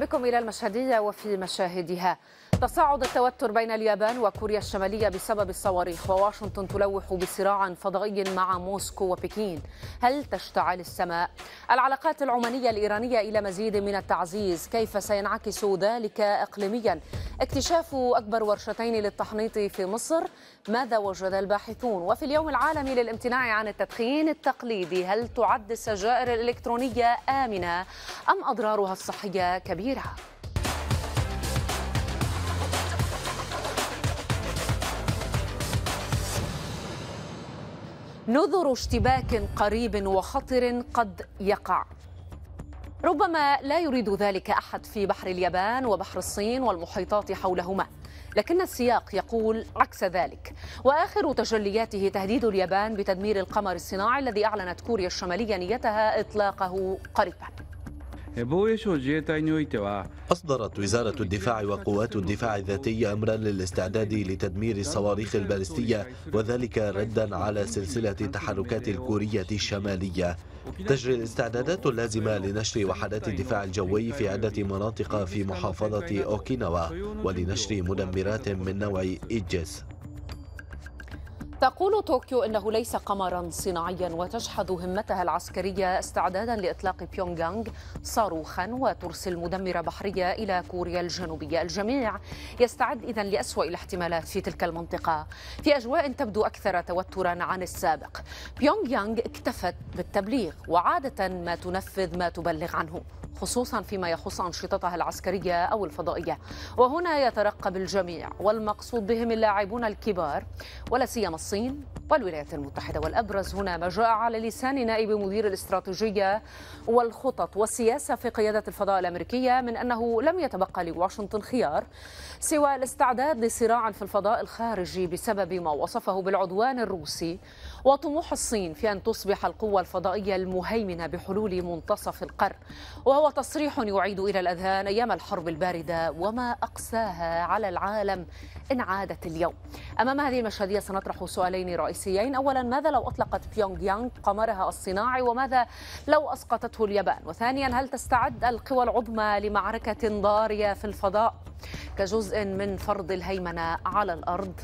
بكم إلى المشهدية وفي مشاهدها تصاعد التوتر بين اليابان وكوريا الشمالية بسبب الصواريخ وواشنطن تلوح بصراع فضائي مع موسكو وبكين هل تشتعل السماء؟ العلاقات العمانية الإيرانية إلى مزيد من التعزيز كيف سينعكس ذلك إقليميا؟ اكتشاف أكبر ورشتين للتحنيط في مصر ماذا وجد الباحثون؟ وفي اليوم العالمي للامتناع عن التدخين التقليدي هل تعد السجائر الإلكترونية آمنة أم أضرارها الصحية كبيرة؟ نذر اشتباك قريب وخطر قد يقع ربما لا يريد ذلك احد في بحر اليابان وبحر الصين والمحيطات حولهما لكن السياق يقول عكس ذلك واخر تجلياته تهديد اليابان بتدمير القمر الصناعي الذي اعلنت كوريا الشماليه نيتها اطلاقه قريبا أصدرت وزارة الدفاع وقوات الدفاع الذاتي أمرا للاستعداد لتدمير الصواريخ البالستية وذلك ردا على سلسلة تحركات الكورية الشمالية تجري الاستعدادات اللازمة لنشر وحدات الدفاع الجوي في عدة مناطق في محافظة أوكيناوا ولنشر مدمرات من نوع إيجيس تقول طوكيو انه ليس قمرا صناعيا وتشحذ همتها العسكريه استعدادا لاطلاق بيونغيانغ صاروخا وترسل مدمره بحريه الى كوريا الجنوبيه، الجميع يستعد اذا لاسوا الاحتمالات في تلك المنطقه في اجواء تبدو اكثر توترا عن السابق. بيونغ يانغ اكتفت بالتبليغ وعاده ما تنفذ ما تبلغ عنه خصوصا فيما يخص أنشطتها العسكرية أو الفضائية وهنا يترقب الجميع والمقصود بهم اللاعبون الكبار ولا سيما الصين والولايات المتحدة والأبرز هنا ما جاء على لسان نائب مدير الاستراتيجية والخطط والسياسة في قيادة الفضاء الأمريكية من أنه لم يتبقى لواشنطن خيار سوى الاستعداد لصراع في الفضاء الخارجي بسبب ما وصفه بالعدوان الروسي وطموح الصين في أن تصبح القوة الفضائية المهيمنة بحلول منتصف القرن وهو تصريح يعيد إلى الأذهان أيام الحرب الباردة وما أقساها على العالم إن عادت اليوم أمام هذه المشهدية سنطرح سؤالين رئيسيين أولا ماذا لو أطلقت بيونغ يانغ قمرها الصناعي وماذا لو أسقطته اليابان وثانيا هل تستعد القوى العظمى لمعركة ضارية في الفضاء كجزء من فرض الهيمنة على الأرض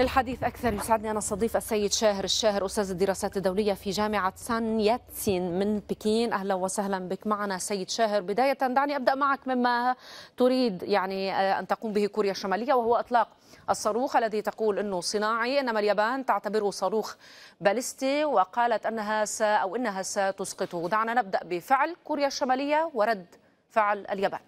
الحديث أكثر يسعدني أنا استضيف السيد شاهر الشاهر أستاذ الدراسات الدولية في جامعة سان ياتسين من بكين أهلا وسهلا بك معنا سيد شاهر بداية دعني أبدأ معك مما تريد يعني آه، أن تقوم به كوريا الشمالية وهو إطلاق الصاروخ الذي تقول أنه صناعي إنما اليابان تعتبره صاروخ باليستي وقالت أنها س أو إنها ستسقطه دعنا نبدأ بفعل كوريا الشمالية ورد فعل اليابان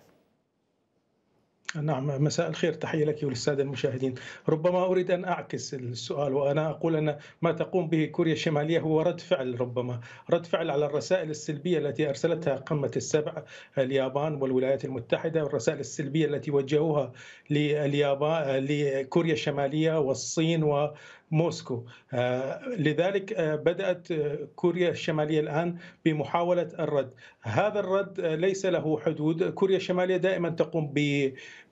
نعم مساء الخير تحية لك وللسادة المشاهدين ربما أريد أن أعكس السؤال وأنا أقول أن ما تقوم به كوريا الشمالية هو رد فعل ربما رد فعل على الرسائل السلبية التي أرسلتها قمة السبع اليابان والولايات المتحدة والرسائل السلبية التي وجهوها لليابان لكوريا الشمالية والصين و موسكو آه، لذلك آه، بدأت آه، كوريا الشمالية الآن بمحاولة الرد هذا الرد ليس له حدود كوريا الشمالية دائما تقوم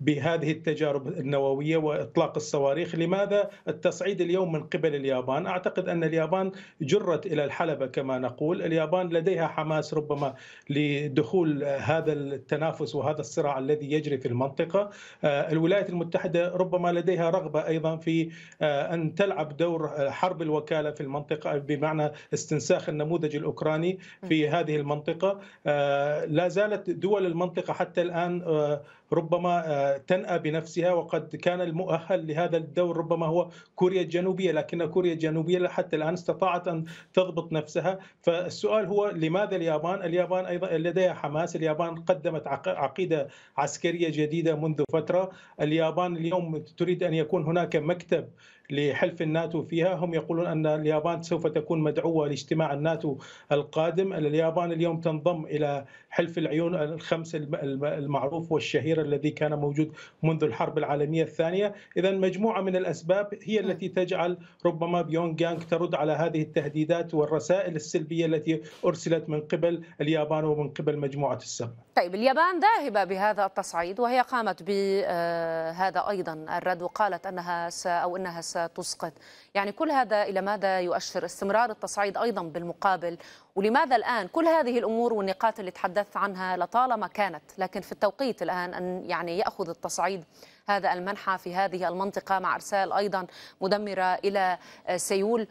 بهذه التجارب النووية وإطلاق الصواريخ لماذا التصعيد اليوم من قبل اليابان أعتقد أن اليابان جرت إلى الحلبة كما نقول اليابان لديها حماس ربما لدخول هذا التنافس وهذا الصراع الذي يجري في المنطقة الولايات المتحدة ربما لديها رغبة أيضا في أن تلعب يلعب دور حرب الوكاله في المنطقه بمعنى استنساخ النموذج الاوكراني في هذه المنطقه آه، لا زالت دول المنطقه حتى الان آه، ربما آه، تنأى بنفسها وقد كان المؤهل لهذا الدور ربما هو كوريا الجنوبية لكن كوريا الجنوبية حتى الآن استطاعت أن تضبط نفسها فالسؤال هو لماذا اليابان؟ اليابان أيضا لديها حماس اليابان قدمت عقيدة عسكرية جديدة منذ فترة اليابان اليوم تريد أن يكون هناك مكتب لحلف الناتو فيها هم يقولون أن اليابان سوف تكون مدعوة لاجتماع الناتو القادم اليابان اليوم تنضم إلى حلف العيون الخمسة المعروف والشهير الكبير الذي كان موجود منذ الحرب العالمية الثانية إذا مجموعة من الأسباب هي نعم. التي تجعل ربما بيونغ يانغ ترد على هذه التهديدات والرسائل السلبية التي أرسلت من قبل اليابان ومن قبل مجموعة السبع طيب اليابان ذاهبة بهذا التصعيد وهي قامت بهذا آه، أيضا الرد وقالت أنها س أو أنها ستسقط يعني كل هذا إلى ماذا يؤشر استمرار التصعيد أيضا بالمقابل ولماذا الآن كل هذه الأمور والنقاط اللي تحدثت عنها لطالما كانت لكن في التوقيت الآن أن يعني يأخذ التصعيد هذا المنحى في هذه المنطقة مع أرسال أيضا مدمرة إلى آه، سيول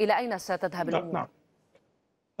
إلى أين ستذهب نعم، الأمور؟ نعم.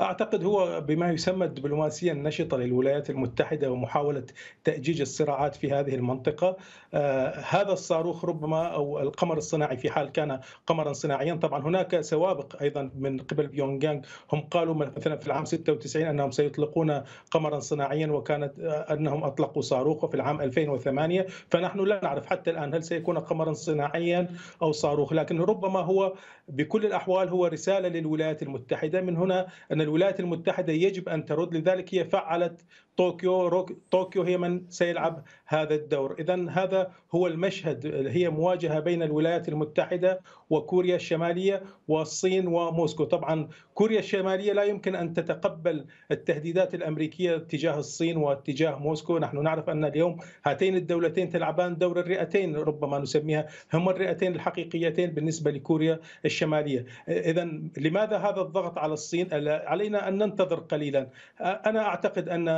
اعتقد هو بما يسمى الدبلوماسيه النشطه للولايات المتحده ومحاوله تاجيج الصراعات في هذه المنطقه آه هذا الصاروخ ربما او القمر الصناعي في حال كان قمرا صناعيا طبعا هناك سوابق ايضا من قبل بيونغيانغ هم قالوا مثلا في العام 96 انهم سيطلقون قمرا صناعيا وكانت آه انهم اطلقوا صاروخ وفي العام 2008 فنحن لا نعرف حتى الان هل سيكون قمرا صناعيا او صاروخ لكن ربما هو بكل الأحوال هو رسالة للولايات المتحدة من هنا أن الولايات المتحدة يجب أن ترد لذلك هي فعلت طوكيو روك طوكيو هي من سيلعب هذا الدور اذا هذا هو المشهد هي مواجهه بين الولايات المتحده وكوريا الشماليه والصين وموسكو طبعا كوريا الشماليه لا يمكن ان تتقبل التهديدات الامريكيه تجاه الصين واتجاه موسكو نحن نعرف ان اليوم هاتين الدولتين تلعبان دور الرئتين ربما نسميها هما الرئتين الحقيقيتين بالنسبه لكوريا الشماليه اذا لماذا هذا الضغط على الصين علينا ان ننتظر قليلا انا اعتقد ان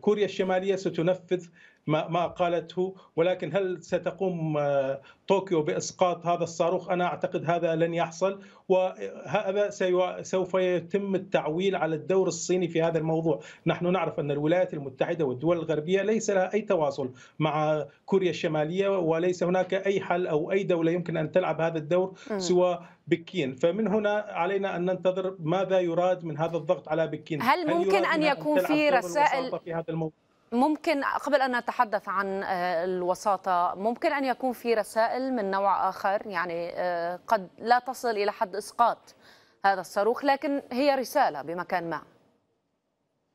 كوريا الشماليه ستنفذ ما ما قالته ولكن هل ستقوم آه، طوكيو باسقاط هذا الصاروخ انا اعتقد هذا لن يحصل وهذا سوف يتم التعويل على الدور الصيني في هذا الموضوع نحن نعرف ان الولايات المتحده والدول الغربيه ليس لها اي تواصل مع كوريا الشماليه وليس هناك اي حل او اي دوله يمكن ان تلعب هذا الدور سوى بكين فمن هنا علينا ان ننتظر ماذا يراد من هذا الضغط على بكين هل ممكن هل ان يكون أن في رسائل في هذا الموضوع ممكن قبل ان نتحدث عن آه، الوساطه ممكن ان يكون في رسائل من نوع اخر يعني آه، قد لا تصل الى حد اسقاط هذا الصاروخ لكن هي رساله بمكان ما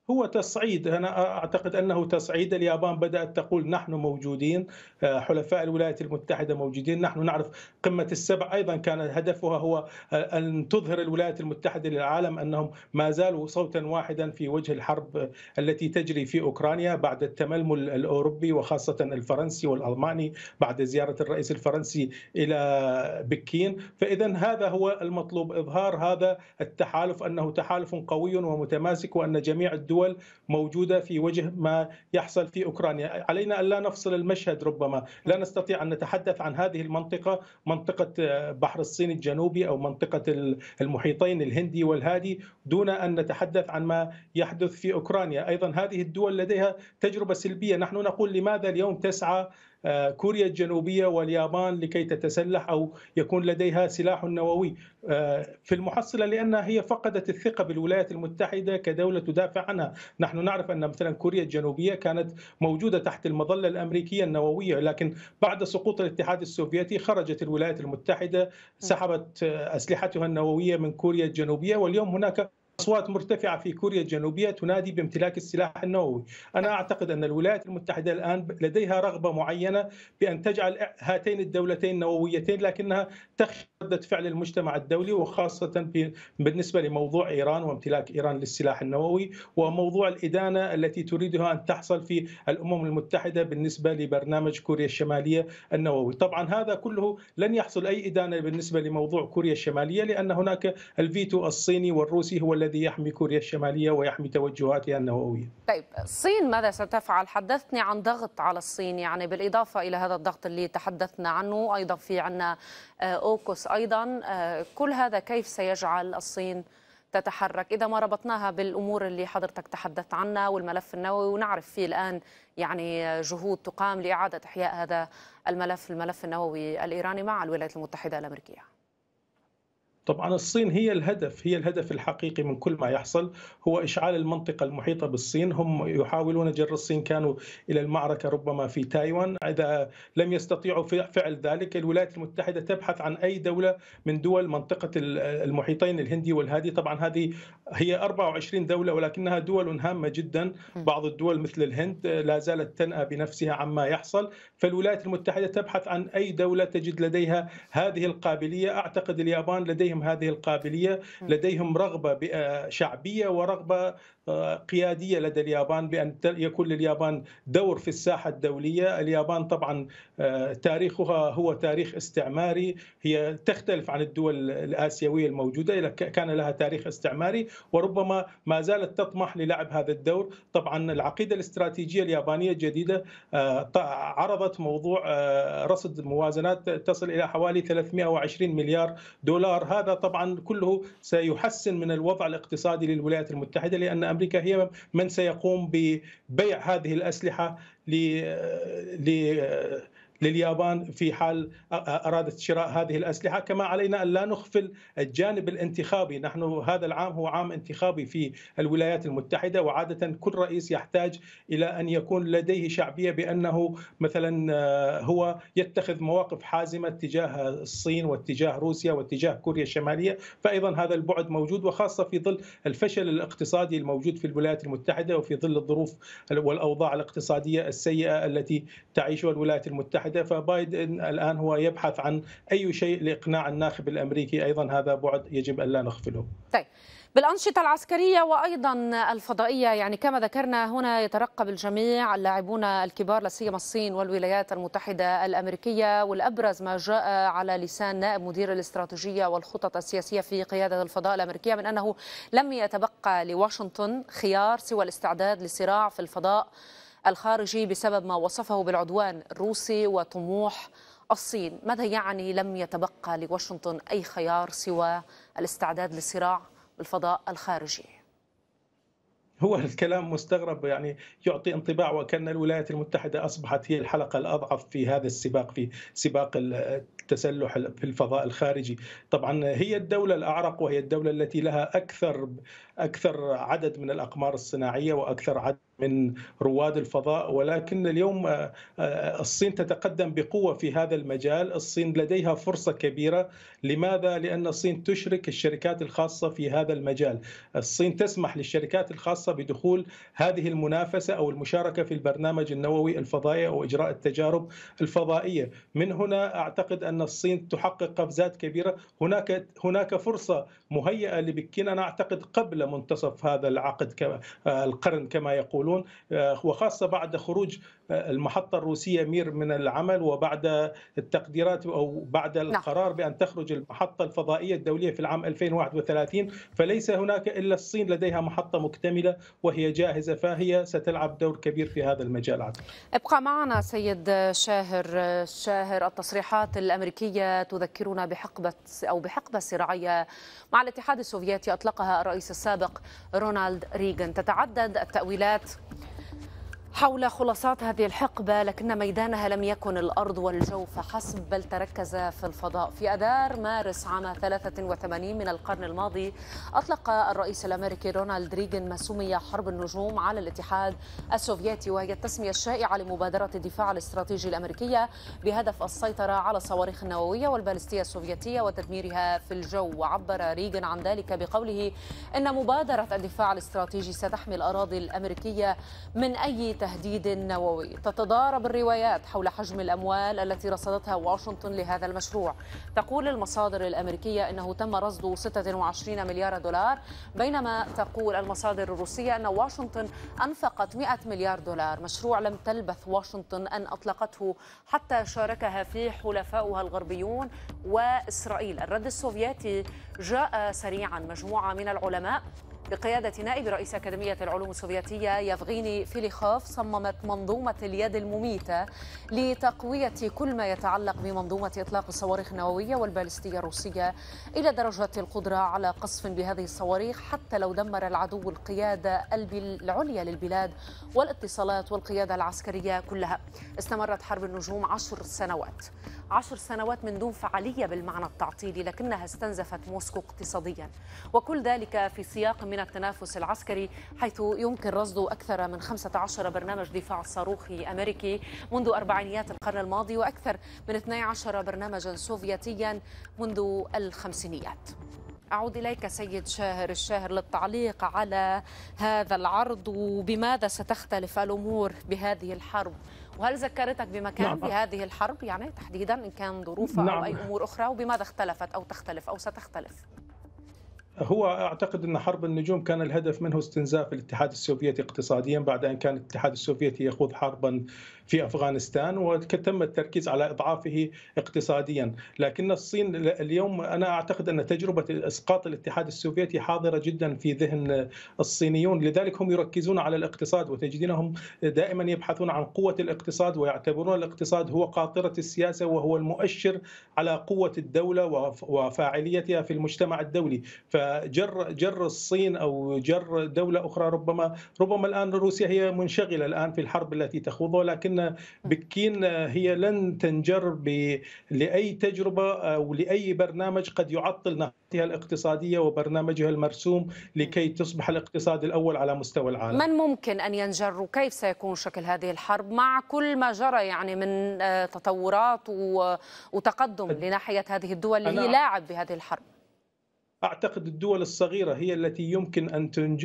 هو تصعيد انا اعتقد انه تصعيد اليابان بدات تقول نحن موجودين آه، حلفاء الولايات المتحده موجودين نحن نعرف قمة السبع أيضا كان هدفها هو أن تظهر الولايات المتحدة للعالم أنهم ما زالوا صوتا واحدا في وجه الحرب التي تجري في أوكرانيا بعد التململ الأوروبي وخاصة الفرنسي والألماني بعد زيارة الرئيس الفرنسي إلى بكين فإذا هذا هو المطلوب إظهار هذا التحالف أنه تحالف قوي ومتماسك وأن جميع الدول موجودة في وجه ما يحصل في أوكرانيا علينا أن لا نفصل المشهد ربما لا نستطيع أن نتحدث عن هذه المنطقة منطقه آه، بحر الصين الجنوبي او منطقه المحيطين الهندي والهادي دون ان نتحدث عن ما يحدث في اوكرانيا، ايضا هذه الدول لديها تجربه سلبيه، نحن نقول لماذا اليوم تسعى آه، كوريا الجنوبية واليابان لكي تتسلح أو يكون لديها سلاح نووي آه، في المحصلة لأنها هي فقدت الثقة بالولايات المتحدة كدولة تدافع عنها نحن نعرف أن مثلا كوريا الجنوبية كانت موجودة تحت المظلة الأمريكية النووية لكن بعد سقوط الاتحاد السوفيتي خرجت الولايات المتحدة سحبت آه، أسلحتها النووية من كوريا الجنوبية واليوم هناك اصوات مرتفعه في كوريا الجنوبيه تنادي بامتلاك السلاح النووي، انا اعتقد ان الولايات المتحده الان لديها رغبه معينه بان تجعل هاتين الدولتين نوويتين لكنها تخشى رده فعل المجتمع الدولي وخاصه بالنسبه لموضوع ايران وامتلاك ايران للسلاح النووي وموضوع الادانه التي تريدها ان تحصل في الامم المتحده بالنسبه لبرنامج كوريا الشماليه النووي، طبعا هذا كله لن يحصل اي ادانه بالنسبه لموضوع كوريا الشماليه لان هناك الفيتو الصيني والروسي هو الذي يحمي كوريا الشمالية ويحمي توجهاتها النووية طيب الصين ماذا ستفعل؟ حدثتني عن ضغط على الصين يعني بالإضافة إلى هذا الضغط اللي تحدثنا عنه أيضا في عنا آه، أوكوس أيضا آه، كل هذا كيف سيجعل الصين تتحرك إذا ما ربطناها بالأمور اللي حضرتك تحدثت عنها والملف النووي ونعرف فيه الآن يعني جهود تقام لإعادة إحياء هذا الملف الملف النووي الإيراني مع الولايات المتحدة الأمريكية طبعا الصين هي الهدف هي الهدف الحقيقي من كل ما يحصل هو اشعال المنطقه المحيطه بالصين هم يحاولون جر الصين كانوا الى المعركه ربما في تايوان اذا لم يستطيعوا فعل ذلك الولايات المتحده تبحث عن اي دوله من دول منطقه المحيطين الهندي والهادي طبعا هذه هي 24 دوله ولكنها دول هامه جدا بعض الدول مثل الهند لا زالت تنأى بنفسها عما يحصل فالولايات المتحده تبحث عن اي دوله تجد لديها هذه القابليه اعتقد اليابان لديها لديهم هذه القابليه لديهم رغبه شعبيه ورغبه قياديه لدى اليابان بان يكون لليابان دور في الساحه الدوليه، اليابان طبعا آه، تاريخها هو تاريخ استعماري، هي تختلف عن الدول الاسيويه الموجوده، كان لها تاريخ استعماري وربما ما زالت تطمح للعب هذا الدور، طبعا العقيده الاستراتيجيه اليابانيه الجديده آه، عرضت موضوع آه، رصد موازنات تصل الى حوالي 320 مليار دولار، هذا طبعا كله سيحسن من الوضع الاقتصادي للولايات المتحده لان امريكا هي من سيقوم ببيع هذه الاسلحه لليابان في حال أرادت شراء هذه الأسلحة كما علينا أن لا نخفل الجانب الانتخابي نحن هذا العام هو عام انتخابي في الولايات المتحدة وعادة كل رئيس يحتاج إلى أن يكون لديه شعبية بأنه مثلا آه، هو يتخذ مواقف حازمة تجاه الصين واتجاه روسيا واتجاه كوريا الشمالية فأيضا هذا البعد موجود وخاصة في ظل الفشل الاقتصادي الموجود في الولايات المتحدة وفي ظل الظروف والأوضاع الاقتصادية السيئة التي تعيشها الولايات المتحدة واحده فبايدن الان هو يبحث عن اي شيء لاقناع الناخب الامريكي ايضا هذا بعد يجب الا نغفله. طيب بالأنشطة العسكرية وأيضا الفضائية يعني كما ذكرنا هنا يترقب الجميع اللاعبون الكبار لا سيما الصين والولايات المتحدة الأمريكية والأبرز ما جاء على لسان نائب مدير الاستراتيجية والخطط السياسية في قيادة الفضاء الأمريكية من أنه لم يتبقى لواشنطن خيار سوى الاستعداد لصراع في الفضاء الخارجي بسبب ما وصفه بالعدوان الروسي وطموح الصين ماذا يعني لم يتبقى لواشنطن أي خيار سوى الاستعداد للصراع بالفضاء الخارجي هو الكلام مستغرب يعني يعطي انطباع وكأن الولايات المتحدة أصبحت هي الحلقة الأضعف في هذا السباق في سباق التسلح في الفضاء الخارجي طبعا هي الدولة الأعرق وهي الدولة التي لها أكثر أكثر عدد من الأقمار الصناعية وأكثر عدد من رواد الفضاء ولكن اليوم آه، آه، الصين تتقدم بقوه في هذا المجال، الصين لديها فرصه كبيره لماذا؟ لأن الصين تشرك الشركات الخاصة في هذا المجال الصين تسمح للشركات الخاصة بدخول هذه المنافسة أو المشاركة في البرنامج النووي الفضائي أو إجراء التجارب الفضائية من هنا أعتقد أن الصين تحقق قفزات كبيرة هناك هناك فرصة مهيئة لبكين أنا أعتقد قبل منتصف هذا العقد القرن كما يقولون وخاصة بعد خروج المحطة الروسية مير من العمل وبعد التقديرات أو بعد نعم. القرار بأن تخرج المحطة الفضائية الدولية في العام 2031 فليس هناك إلا الصين لديها محطة مكتملة وهي جاهزة فهي ستلعب دور كبير في هذا المجال عدد. ابقى معنا سيد شاهر شاهر التصريحات الأمريكية تذكرنا بحقبة أو بحقبة صراعية مع الاتحاد السوفيتي أطلقها الرئيس السابق رونالد ريغان تتعدد التأويلات حول خلاصات هذه الحقبة لكن ميدانها لم يكن الأرض والجو فحسب بل تركز في الفضاء في أذار مارس عام 83 من القرن الماضي أطلق الرئيس الأمريكي رونالد ريغن ما سمي حرب النجوم على الاتحاد السوفيتي وهي التسمية الشائعة لمبادرة الدفاع الاستراتيجي الأمريكية بهدف السيطرة على الصواريخ النووية والبالستية السوفيتية وتدميرها في الجو وعبر ريغن عن ذلك بقوله إن مبادرة الدفاع الاستراتيجي ستحمي الأراضي الأمريكية من أي تهديد نووي تتضارب الروايات حول حجم الأموال التي رصدتها واشنطن لهذا المشروع تقول المصادر الأمريكية أنه تم رصد 26 مليار دولار بينما تقول المصادر الروسية أن واشنطن أنفقت 100 مليار دولار مشروع لم تلبث واشنطن أن أطلقته حتى شاركها فيه حلفاؤها الغربيون وإسرائيل الرد السوفيتي جاء سريعا مجموعة من العلماء بقيادة نائب رئيس أكاديمية العلوم السوفيتية يفغيني فيليخوف صممت منظومة اليد المميتة لتقوية كل ما يتعلق بمنظومة إطلاق الصواريخ النووية والبالستية الروسية إلى درجة القدرة على قصف بهذه الصواريخ حتى لو دمر العدو القيادة العليا للبلاد والاتصالات والقيادة العسكرية كلها استمرت حرب النجوم عشر سنوات عشر سنوات من دون فعالية بالمعنى التعطيلي لكنها استنزفت موسكو اقتصاديا وكل ذلك في سياق من التنافس العسكري حيث يمكن رصد أكثر من 15 برنامج دفاع صاروخي أمريكي منذ أربعينيات القرن الماضي وأكثر من 12 برنامجا سوفيتيا منذ الخمسينيات أعود إليك سيد شاهر الشاهر للتعليق على هذا العرض وبماذا ستختلف الأمور بهذه الحرب وهل ذكرتك بمكان نعم. بهذه الحرب يعني تحديدا إن كان ظروفها نعم. أو أي أمور أخرى وبماذا اختلفت أو تختلف أو ستختلف هو اعتقد ان حرب النجوم كان الهدف منه استنزاف الاتحاد السوفيتي اقتصاديا بعد ان كان الاتحاد السوفيتي يخوض حربا في افغانستان وتم التركيز على اضعافه اقتصاديا، لكن الصين اليوم انا اعتقد ان تجربه اسقاط الاتحاد السوفيتي حاضره جدا في ذهن الصينيون، لذلك هم يركزون على الاقتصاد وتجدينهم دائما يبحثون عن قوه الاقتصاد ويعتبرون الاقتصاد هو قاطره السياسه وهو المؤشر على قوه الدوله وفاعليتها في المجتمع الدولي، فجر جر الصين او جر دوله اخرى ربما ربما الان روسيا هي منشغله الان في الحرب التي تخوضها لكن لكن بكين هي لن تنجر ب... لأي تجربة أو لأي برنامج قد يعطل نهضتها الاقتصادية وبرنامجها المرسوم لكي تصبح الاقتصاد الأول على مستوى العالم من ممكن أن ينجر وكيف سيكون شكل هذه الحرب مع كل ما جرى يعني من آه، تطورات وتقدم لناحية هذه الدول اللي هي لاعب بهذه الحرب اعتقد الدول الصغيره هي التي يمكن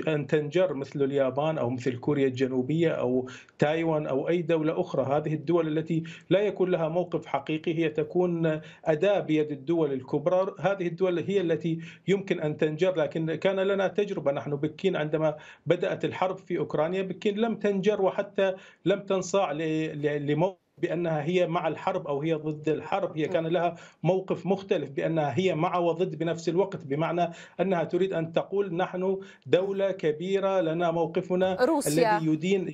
ان تنجر مثل اليابان او مثل كوريا الجنوبيه او تايوان او اي دوله اخرى، هذه الدول التي لا يكون لها موقف حقيقي هي تكون اداه بيد الدول الكبرى، هذه الدول هي التي يمكن ان تنجر لكن كان لنا تجربه نحن بكين عندما بدات الحرب في اوكرانيا بكين لم تنجر وحتى لم تنصاع لموقف بانها هي مع الحرب او هي ضد الحرب، هي كان لها موقف مختلف بانها هي مع وضد بنفس الوقت، بمعنى انها تريد ان تقول نحن دوله كبيره لنا موقفنا روسيا. الذي يدين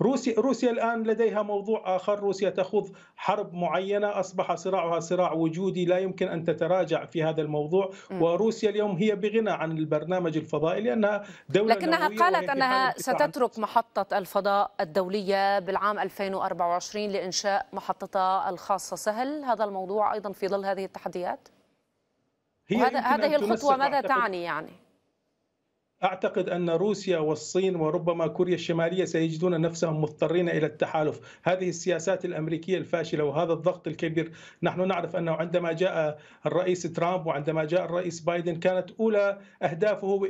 روسيا روسيا الان لديها موضوع اخر روسيا تخوض حرب معينه اصبح صراعها صراع وجودي لا يمكن ان تتراجع في هذا الموضوع وروسيا اليوم هي بغنى عن البرنامج الفضائي لانها دوله لكنها قالت انها ستترك محطه الفضاء الدوليه بالعام 2024 لانشاء محطتها الخاصه سهل هذا الموضوع ايضا في ظل هذه التحديات هي هذه الخطوه ماذا تعني يعني أعتقد أن روسيا والصين وربما كوريا الشمالية سيجدون نفسهم مضطرين إلى التحالف هذه السياسات الأمريكية الفاشلة وهذا الضغط الكبير نحن نعرف أنه عندما جاء الرئيس ترامب وعندما جاء الرئيس بايدن كانت أولى أهدافه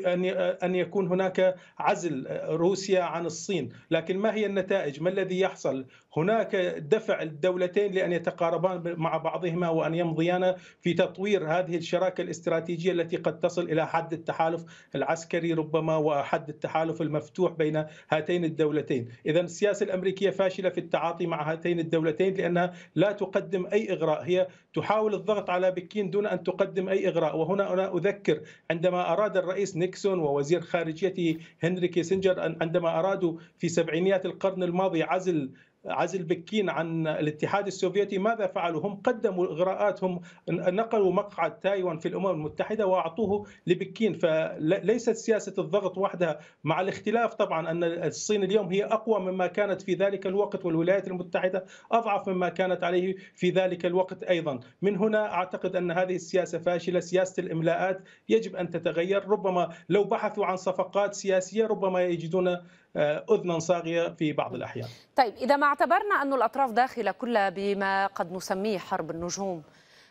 أن يكون هناك عزل روسيا عن الصين لكن ما هي النتائج ما الذي يحصل هناك دفع الدولتين لان يتقاربان مع بعضهما وان يمضيان في تطوير هذه الشراكه الاستراتيجيه التي قد تصل الى حد التحالف العسكري ربما وحد التحالف المفتوح بين هاتين الدولتين، اذا السياسه الامريكيه فاشله في التعاطي مع هاتين الدولتين لانها لا تقدم اي اغراء، هي تحاول الضغط على بكين دون ان تقدم اي اغراء، وهنا انا اذكر عندما اراد الرئيس نيكسون ووزير خارجيته هنري كيسنجر عندما ارادوا في سبعينيات القرن الماضي عزل عزل بكين عن الاتحاد السوفيتي ماذا فعلوا هم قدموا إغراءاتهم نقلوا مقعد تايوان في الأمم المتحدة وأعطوه لبكين فليست سياسة الضغط وحدها مع الاختلاف طبعا أن الصين اليوم هي أقوى مما كانت في ذلك الوقت والولايات المتحدة أضعف مما كانت عليه في ذلك الوقت أيضا من هنا أعتقد أن هذه السياسة فاشلة سياسة الإملاءات يجب أن تتغير ربما لو بحثوا عن صفقات سياسية ربما يجدون آه، اذنا صاغيه في بعض الاحيان. طيب اذا ما اعتبرنا أن الاطراف داخله كلها بما قد نسميه حرب النجوم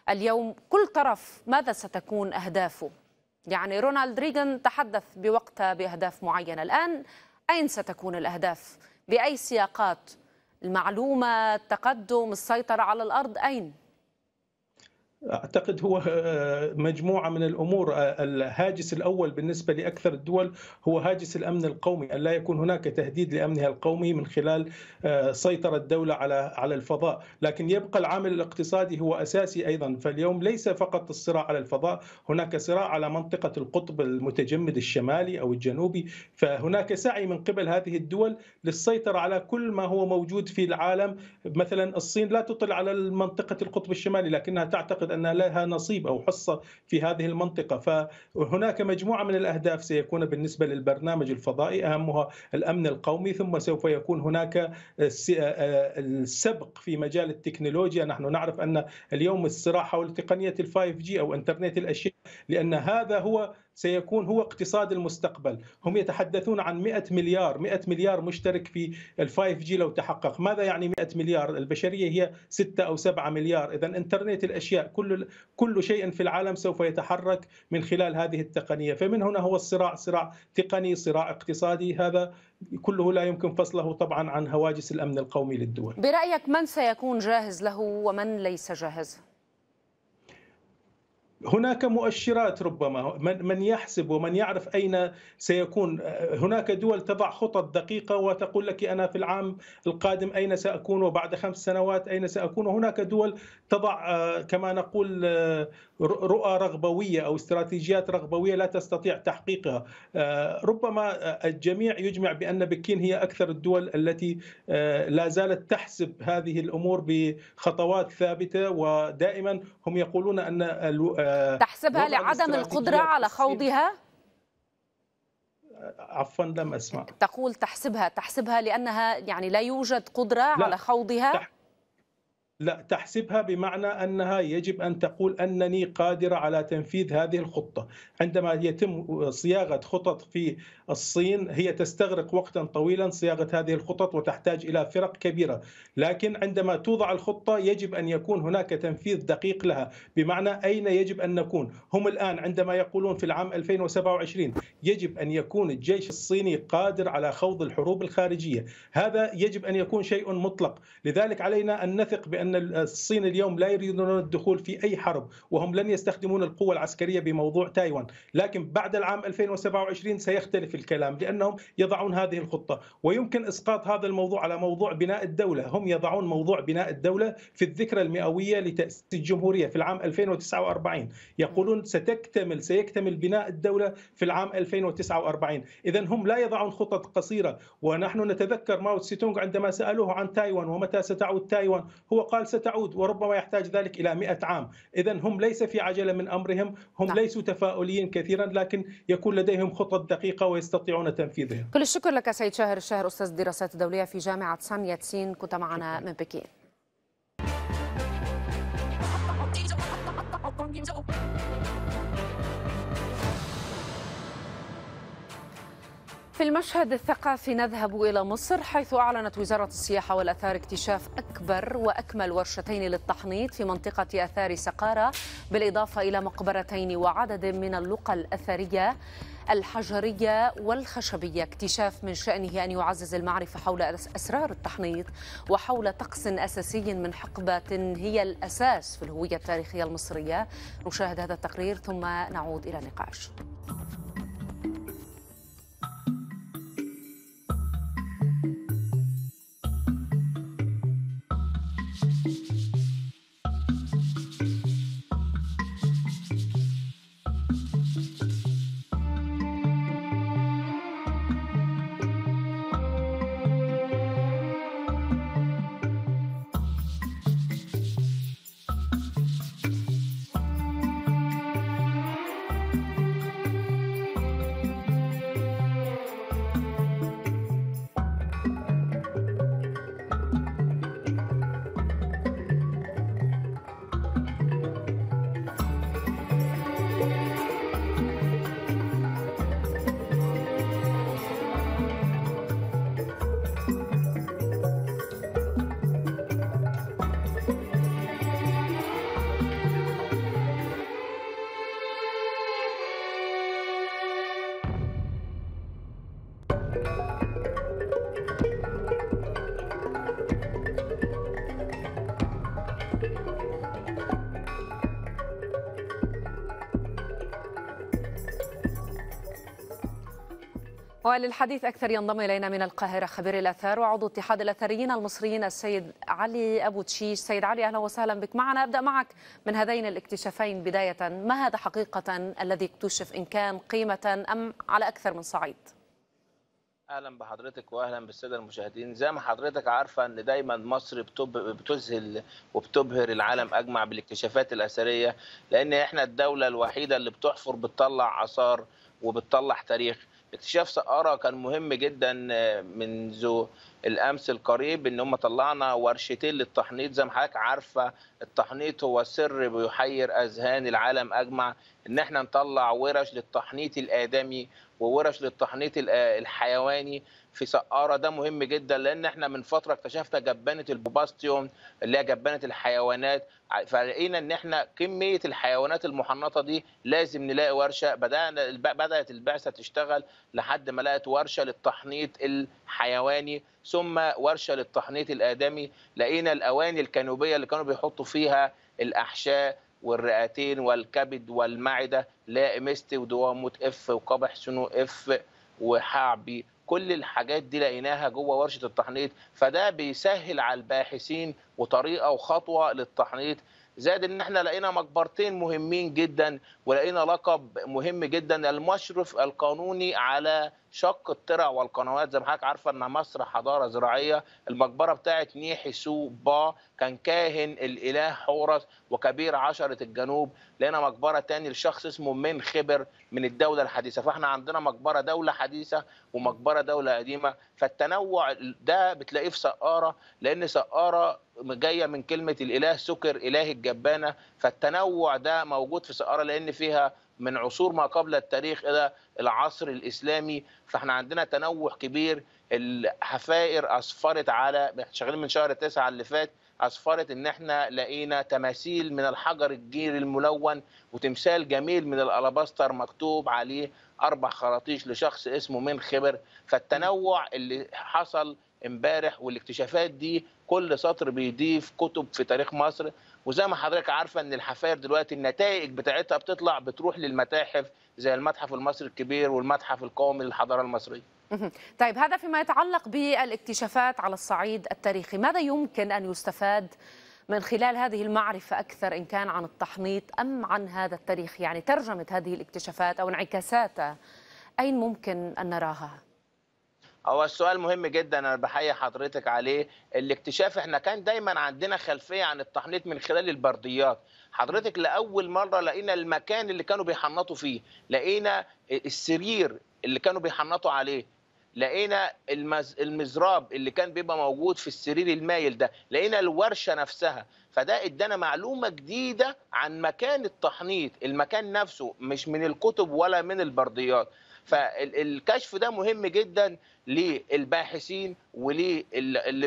اليوم كل طرف ماذا ستكون اهدافه؟ يعني رونالد ريغان تحدث بوقتها باهداف معينه، الان اين ستكون الاهداف؟ باي سياقات؟ المعلومه، التقدم، السيطره على الارض اين؟ اعتقد هو آه، مجموعه من الامور آه، الهاجس الاول بالنسبه لاكثر الدول هو هاجس الامن القومي ان لا يكون هناك تهديد لامنها القومي من خلال آه، سيطره الدوله على على الفضاء لكن يبقى العامل الاقتصادي هو اساسي ايضا فاليوم ليس فقط الصراع على الفضاء هناك صراع على منطقه القطب المتجمد الشمالي او الجنوبي فهناك سعي من قبل هذه الدول للسيطره على كل ما هو موجود في العالم مثلا الصين لا تطل على منطقه القطب الشمالي لكنها تعتقد اعتقد ان لها نصيب او حصه في هذه المنطقه فهناك مجموعه من الاهداف سيكون بالنسبه للبرنامج الفضائي اهمها الامن القومي ثم سوف يكون هناك آه، السبق في مجال التكنولوجيا نحن نعرف ان اليوم الصراع حول تقنيه ال 5G او انترنت الاشياء لان هذا هو سيكون هو اقتصاد المستقبل هم يتحدثون عن 100 مليار 100 مليار مشترك في ال5 جي لو تحقق ماذا يعني 100 مليار البشرية هي 6 أو 7 مليار إذا إنترنت الأشياء كل كل شيء في العالم سوف يتحرك من خلال هذه التقنية فمن هنا هو الصراع صراع تقني صراع اقتصادي هذا كله لا يمكن فصله طبعا عن هواجس الأمن القومي للدول برأيك من سيكون جاهز له ومن ليس جاهز؟ هناك مؤشرات ربما من يحسب ومن يعرف اين سيكون هناك دول تضع خطط دقيقه وتقول لك انا في العام القادم اين ساكون وبعد خمس سنوات اين ساكون وهناك دول تضع كما نقول رؤى رغبويه او استراتيجيات رغبويه لا تستطيع تحقيقها ربما الجميع يجمع بان بكين هي اكثر الدول التي لا زالت تحسب هذه الامور بخطوات ثابته ودائما هم يقولون ان تحسبها لعدم القدرة على خوضها؟ عفوا لم اسمع تقول تحسبها تحسبها لانها يعني لا يوجد قدره لا على خوضها تح... لا تحسبها بمعنى انها يجب ان تقول انني قادره على تنفيذ هذه الخطه، عندما يتم صياغه خطط في الصين هي تستغرق وقتا طويلا صياغه هذه الخطط وتحتاج الى فرق كبيره، لكن عندما توضع الخطه يجب ان يكون هناك تنفيذ دقيق لها، بمعنى اين يجب ان نكون؟ هم الان عندما يقولون في العام 2027 يجب ان يكون الجيش الصيني قادر على خوض الحروب الخارجيه، هذا يجب ان يكون شيء مطلق، لذلك علينا ان نثق بان أن الصين اليوم لا يريدون الدخول في أي حرب وهم لن يستخدمون القوة العسكرية بموضوع تايوان لكن بعد العام 2027 سيختلف الكلام لأنهم يضعون هذه الخطة ويمكن إسقاط هذا الموضوع على موضوع بناء الدولة هم يضعون موضوع بناء الدولة في الذكرى المئوية لتأسيس الجمهورية في العام 2049 يقولون ستكتمل سيكتمل بناء الدولة في العام 2049 إذا هم لا يضعون خطط قصيرة ونحن نتذكر ماو تسيتونغ عندما سألوه عن تايوان ومتى ستعود تايوان هو قال قال ستعود وربما يحتاج ذلك إلى مئة عام إذا هم ليس في عجلة من أمرهم هم نعم. ليسوا تفاؤليين كثيرا لكن يكون لديهم خطط دقيقة ويستطيعون تنفيذها كل الشكر لك سيد شاهر الشهر أستاذ دراسات الدولية في جامعة سام ياتسين كنت معنا من بكين في المشهد الثقافي نذهب إلى مصر حيث أعلنت وزارة السياحة والأثار اكتشاف أكبر وأكمل ورشتين للتحنيط في منطقة أثار سقارة بالإضافة إلى مقبرتين وعدد من اللقى الأثرية الحجرية والخشبية اكتشاف من شأنه أن يعزز المعرفة حول أسرار التحنيط وحول طقس أساسي من حقبة هي الأساس في الهوية التاريخية المصرية نشاهد هذا التقرير ثم نعود إلى النقاش وللحديث أكثر ينضم إلينا من القاهرة خبير الأثار وعضو اتحاد الأثريين المصريين السيد علي أبو تشيش سيد علي أهلا وسهلا بك معنا أبدأ معك من هذين الاكتشافين بداية ما هذا حقيقة الذي اكتشف إن كان قيمة أم على أكثر من صعيد اهلا بحضرتك واهلا بالساده المشاهدين زي ما حضرتك عارفه ان دايما مصر بتذهل وبتبهر العالم اجمع بالاكتشافات الاثريه لان احنا الدوله الوحيده اللي بتحفر بتطلع اثار وبتطلع تاريخ اكتشاف سقاره كان مهم جدا آه، منذ الامس القريب ان هم طلعنا ورشتين للتحنيط زي ما حضرتك عارفه التحنيط هو سر بيحير اذهان العالم اجمع ان احنا نطلع ورش للتحنيط الادمي وورش للتحنيط الحيواني في سقاره ده مهم جدا لان احنا من فتره اكتشفنا جبانه البوباستيوم اللي هي جبانه الحيوانات فلقينا ان احنا كميه الحيوانات المحنطه دي لازم نلاقي ورشه بدانا بدات البعثه تشتغل لحد ما لقت ورشه للتحنيط الحيواني ثم ورشه للتحنيط الادمي لقينا الاواني الكانوبيه اللي كانوا بيحطوا فيها الاحشاء والرئتين والكبد والمعده لا امست ودواموت اف وقبح سنو اف وحعبي كل الحاجات دي لقيناها جوه ورشه التحنيط فده بيسهل على الباحثين وطريقه وخطوه للتحنيط زائد ان احنا لقينا مقبرتين مهمين جدا ولقينا لقب مهم جدا المشرف القانوني على شق الترع والقنوات زي ما حضرتك عارفه ان مصر حضاره زراعيه المقبره بتاعه نيحي سو با كان كاهن الاله حورس وكبير عشره الجنوب لقينا مقبره تاني لشخص اسمه من خبر من الدوله الحديثه فاحنا عندنا مقبره دوله حديثه ومقبره دوله قديمه فالتنوع ده بتلاقيه في سقاره لان سقاره جايه من كلمه الاله سكر اله الجبانه فالتنوع ده موجود في سقاره لان فيها من عصور ما قبل التاريخ الى العصر الاسلامي فاحنا عندنا تنوع كبير الحفائر اسفرت على شغالين من شهر تسعة اللي فات اسفرت ان احنا لقينا تماثيل من الحجر الجير الملون وتمثال جميل من الالباستر مكتوب عليه اربع خراطيش لشخص اسمه من خبر فالتنوع اللي حصل امبارح والاكتشافات دي كل سطر بيضيف كتب في تاريخ مصر وزي ما حضرتك عارفه ان الحفاير دلوقتي النتائج بتاعتها بتطلع بتروح للمتاحف زي المتحف المصري الكبير والمتحف القومي للحضاره المصريه. طيب هذا فيما يتعلق بالاكتشافات على الصعيد التاريخي، ماذا يمكن ان يستفاد من خلال هذه المعرفه اكثر ان كان عن التحنيط ام عن هذا التاريخ، يعني ترجمه هذه الاكتشافات او انعكاساتها اين ممكن ان نراها؟ هو السؤال مهم جدا انا بحيي حضرتك عليه الاكتشاف احنا كان دايما عندنا خلفيه عن التحنيط من خلال البرديات حضرتك لاول مره لقينا المكان اللي كانوا بيحنطوا فيه لقينا السرير اللي كانوا بيحنطوا عليه لقينا المزراب اللي كان بيبقى موجود في السرير المايل ده لقينا الورشه نفسها فده ادانا معلومه جديده عن مكان التحنيط المكان نفسه مش من الكتب ولا من البرديات فالكشف ده مهم جدا للباحثين وللي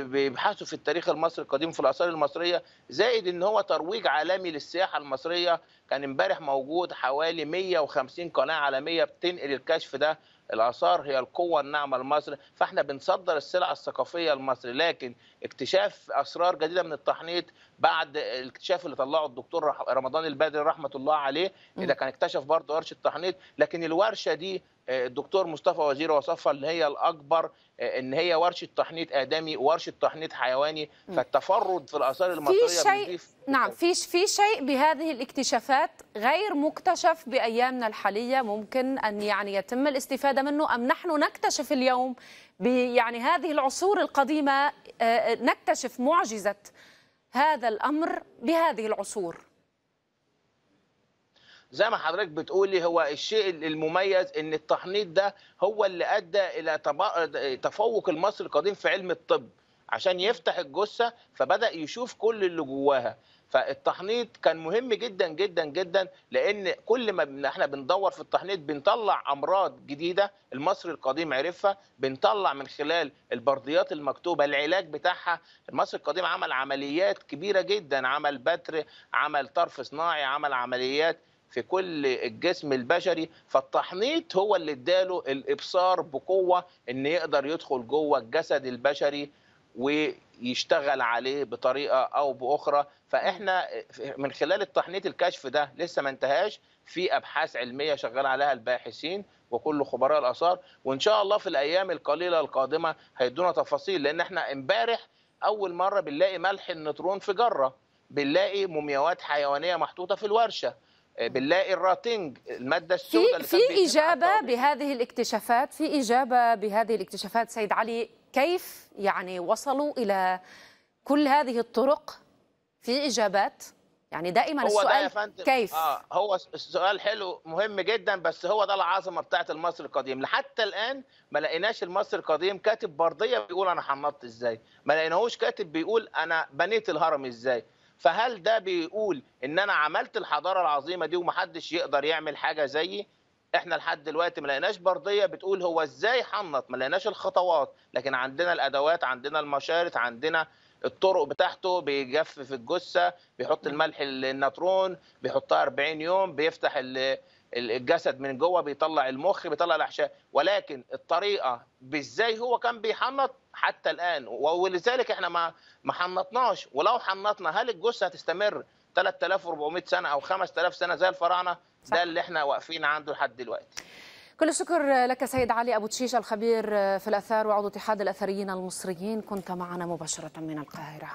بيبحثوا في التاريخ المصري القديم في الاثار المصريه زائد ان هو ترويج عالمي للسياحه المصريه كان امبارح موجود حوالي 150 قناه عالميه بتنقل الكشف ده الاثار هي القوه الناعمه لمصر فاحنا بنصدر السلع الثقافيه لمصر لكن اكتشاف اسرار جديده من التحنيط بعد الاكتشاف اللي طلعه الدكتور رمضان البدري رحمه الله عليه اذا كان اكتشف برضه ورشه تحنيط لكن الورشه دي آه، الدكتور مصطفى وزير وصفها ان هي الاكبر آه، ان هي ورشه تحنيط ادمي وورشه تحنيط حيواني فالتفرد في الاثار المصريه في شيء نعم في في شيء بهذه الاكتشافات غير مكتشف بايامنا الحاليه ممكن ان يعني يتم الاستفاده منه ام نحن نكتشف اليوم يعني هذه العصور القديمة آه، آه، نكتشف معجزة هذا الأمر بهذه العصور زي ما حضرتك بتقولي هو الشيء المميز ان التحنيط ده هو اللي ادى الى تفوق المصري القديم في علم الطب عشان يفتح الجثه فبدا يشوف كل اللي جواها فالتحنيط كان مهم جدا جدا جدا لان كل ما احنا بندور في التحنيط بنطلع امراض جديده المصري القديم عرفها بنطلع من خلال البرديات المكتوبه العلاج بتاعها المصري القديم عمل عمليات كبيره جدا عمل بتر عمل طرف صناعي عمل عمليات في كل الجسم البشري فالتحنيط هو اللي اداله الابصار بقوه ان يقدر يدخل جوه الجسد البشري و يشتغل عليه بطريقه او باخرى فاحنا من خلال تحنيط الكشف ده لسه ما انتهاش في ابحاث علميه شغال عليها الباحثين وكل خبراء الاثار وان شاء الله في الايام القليله القادمه هيدونا تفاصيل لان احنا امبارح اول مره بنلاقي ملح النترون في جره بنلاقي مومياوات حيوانيه محطوطه في الورشه بنلاقي الراتنج الماده السوداء في, في اجابه بهذه الاكتشافات في اجابه بهذه الاكتشافات سيد علي كيف يعني وصلوا الى كل هذه الطرق في اجابات يعني دائما هو السؤال ده كيف آه هو السؤال حلو مهم جدا بس هو ده العظمه بتاعه المصري القديم لحتى الان ما لقيناش المصري القديم كاتب برديه بيقول انا حنطت ازاي ما لقيناهوش كاتب بيقول انا بنيت الهرم ازاي فهل ده بيقول ان انا عملت الحضاره العظيمه دي ومحدش يقدر يعمل حاجه زيي احنا لحد دلوقتي ما لقيناش برديه بتقول هو ازاي حنط ما لقيناش الخطوات لكن عندنا الادوات عندنا المشارط عندنا الطرق بتاعته بيجفف الجثه بيحط الملح الناترون بيحطها 40 يوم بيفتح الجسد من جوه بيطلع المخ بيطلع الاحشاء ولكن الطريقه بازاي هو كان بيحنط حتى الان ولذلك احنا ما ما حنطناش ولو حنطنا هل الجثه هتستمر 3400 سنه او 5000 سنه زي الفراعنه ده اللي احنا واقفين عنده لحد دلوقتي كل الشكر لك سيد علي أبو تشيش الخبير في الأثار وعضو اتحاد الأثريين المصريين كنت معنا مباشرة من القاهرة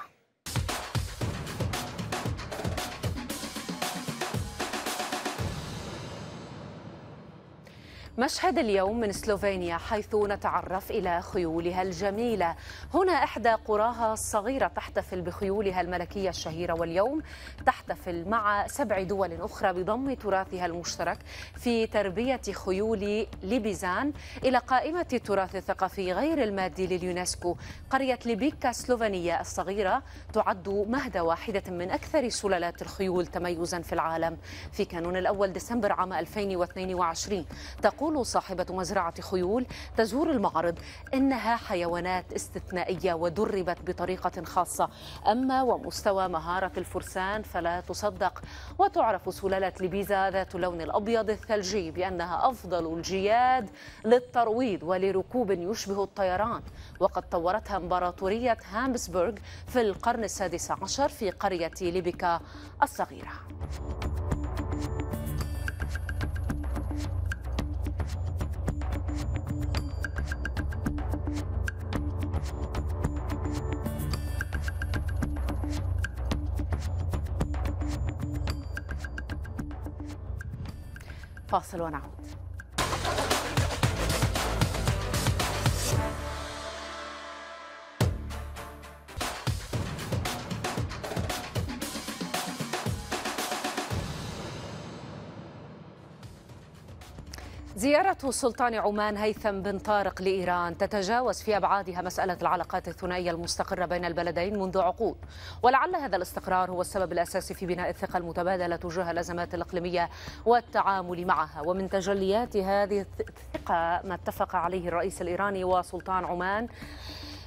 مشهد اليوم من سلوفينيا حيث نتعرف إلى خيولها الجميلة هنا إحدى قراها الصغيرة تحتفل بخيولها الملكية الشهيرة واليوم تحتفل مع سبع دول أخرى بضم تراثها المشترك في تربية خيول ليبيزان إلى قائمة التراث الثقافي غير المادي لليونسكو قرية ليبيكا سلوفينيا الصغيرة تعد مهد واحدة من أكثر سلالات الخيول تميزا في العالم في كانون الأول ديسمبر عام 2022 تقوم تقول صاحبة مزرعة خيول تزور المعرض إنها حيوانات استثنائية ودربت بطريقة خاصة أما ومستوى مهارة الفرسان فلا تصدق وتعرف سلالة لبيزا ذات اللون الأبيض الثلجي بأنها أفضل الجياد للترويض ولركوب يشبه الطيران وقد طورتها إمبراطورية هامسبورغ في القرن السادس عشر في قرية ليبيكا الصغيرة فاصل ونعود زيارة سلطان عمان هيثم بن طارق لإيران تتجاوز في أبعادها مسألة العلاقات الثنائية المستقرة بين البلدين منذ عقود ولعل هذا الاستقرار هو السبب الأساسي في بناء الثقة المتبادلة تجاه الأزمات الإقليمية والتعامل معها ومن تجليات هذه الثقة ما اتفق عليه الرئيس الإيراني وسلطان عمان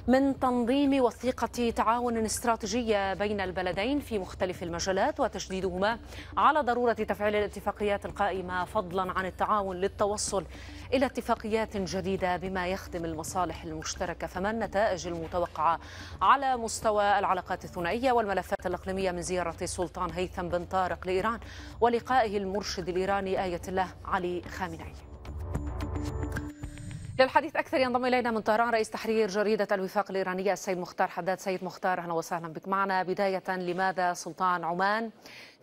من تنظيم وثيقة تعاون استراتيجية بين البلدين في مختلف المجالات وتشديدهما على ضرورة تفعيل الاتفاقيات القائمة فضلا عن التعاون للتوصل إلى اتفاقيات جديدة بما يخدم المصالح المشتركة فما النتائج المتوقعة على مستوى العلاقات الثنائية والملفات الإقليمية من زيارة السلطان هيثم بن طارق لإيران ولقائه المرشد الإيراني آية الله علي خامنئي للحديث أكثر ينضم إلينا من طهران رئيس تحرير جريدة الوفاق الإيرانية السيد مختار حداد سيد مختار أهلا وسهلا بك معنا بداية لماذا سلطان عمان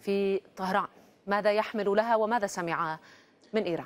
في طهران ماذا يحمل لها وماذا سمع من إيران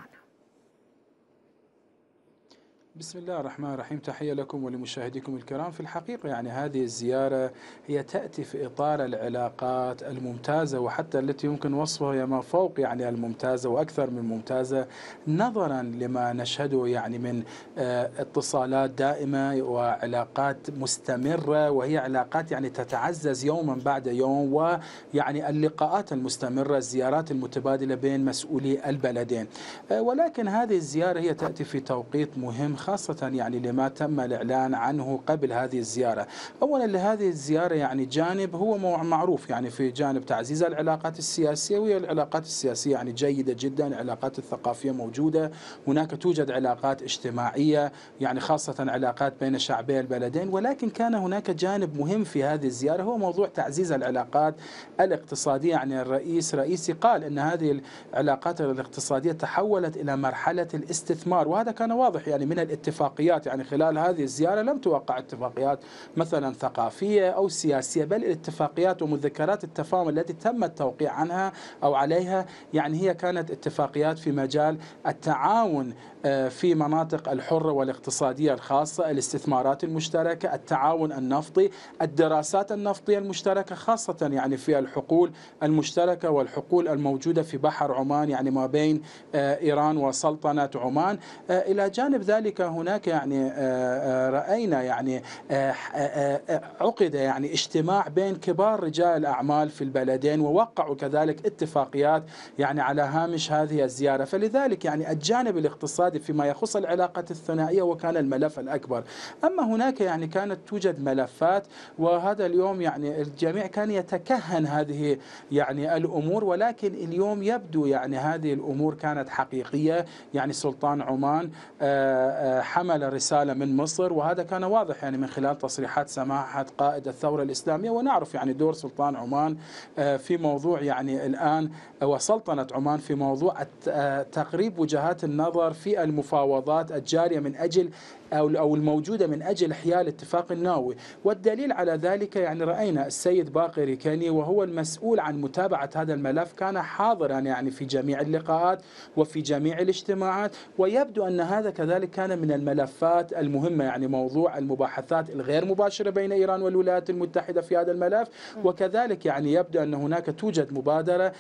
بسم الله الرحمن الرحيم تحية لكم ولمشاهديكم الكرام في الحقيقة يعني هذه الزيارة هي تأتي في إطار العلاقات الممتازة وحتى التي يمكن وصفها ما فوق يعني الممتازة وأكثر من ممتازة نظرا لما نشهده يعني من آه، اتصالات دائمة وعلاقات مستمرة وهي علاقات يعني تتعزز يوما بعد يوم ويعني اللقاءات المستمرة الزيارات المتبادلة بين مسؤولي البلدين آه، ولكن هذه الزيارة هي تأتي في توقيت مهم خاصة يعني لما تم الإعلان عنه قبل هذه الزيارة أولا لهذه الزيارة يعني جانب هو معروف يعني في جانب تعزيز العلاقات السياسية وهي العلاقات السياسية يعني جيدة جدا العلاقات الثقافية موجودة هناك توجد علاقات اجتماعية يعني خاصة علاقات بين شعبي البلدين ولكن كان هناك جانب مهم في هذه الزيارة هو موضوع تعزيز العلاقات الاقتصادية يعني الرئيس رئيسي قال أن هذه العلاقات الاقتصادية تحولت إلى مرحلة الاستثمار وهذا كان واضح يعني من الاتفاقيات يعني خلال هذه الزيارة لم توقع اتفاقيات مثلا ثقافية أو سياسية بل الاتفاقيات ومذكرات التفاهم التي تم التوقيع عنها أو عليها يعني هي كانت اتفاقيات في مجال التعاون آه، في مناطق الحرة والاقتصادية الخاصة الاستثمارات المشتركة التعاون النفطي الدراسات النفطية المشتركة خاصة يعني في الحقول المشتركة والحقول الموجودة في بحر عمان يعني ما بين آه، إيران وسلطنة عمان آه، إلى جانب ذلك هناك يعني آه، آه، راينا يعني آه، عقد يعني اجتماع بين كبار رجال الاعمال في البلدين ووقعوا كذلك اتفاقيات يعني على هامش هذه الزياره فلذلك يعني الجانب الاقتصادي فيما يخص العلاقات الثنائيه وكان الملف الاكبر اما هناك يعني كانت توجد ملفات وهذا اليوم يعني الجميع كان يتكهن هذه يعني الامور ولكن اليوم يبدو يعني هذه الامور كانت حقيقيه يعني سلطان عمان آآ آآ حمل رسالة من مصر وهذا كان واضح يعني من خلال تصريحات سماحة قائد الثورة الإسلامية ونعرف يعني دور سلطان عمان آه، في موضوع يعني الآن وسلطنة عمان في موضوع آه، تقريب وجهات النظر في المفاوضات الجارية من أجل أو أو الموجودة من أجل إحياء الاتفاق النووي والدليل على ذلك يعني رأينا السيد باقر كاني وهو المسؤول عن متابعة هذا الملف كان حاضرا يعني في جميع اللقاءات وفي جميع الاجتماعات ويبدو أن هذا كذلك كان من الملفات المهمة يعني موضوع المباحثات الغير مباشرة بين إيران والولايات المتحدة في هذا الملف وكذلك يعني يبدو أن هناك توجد مبادرة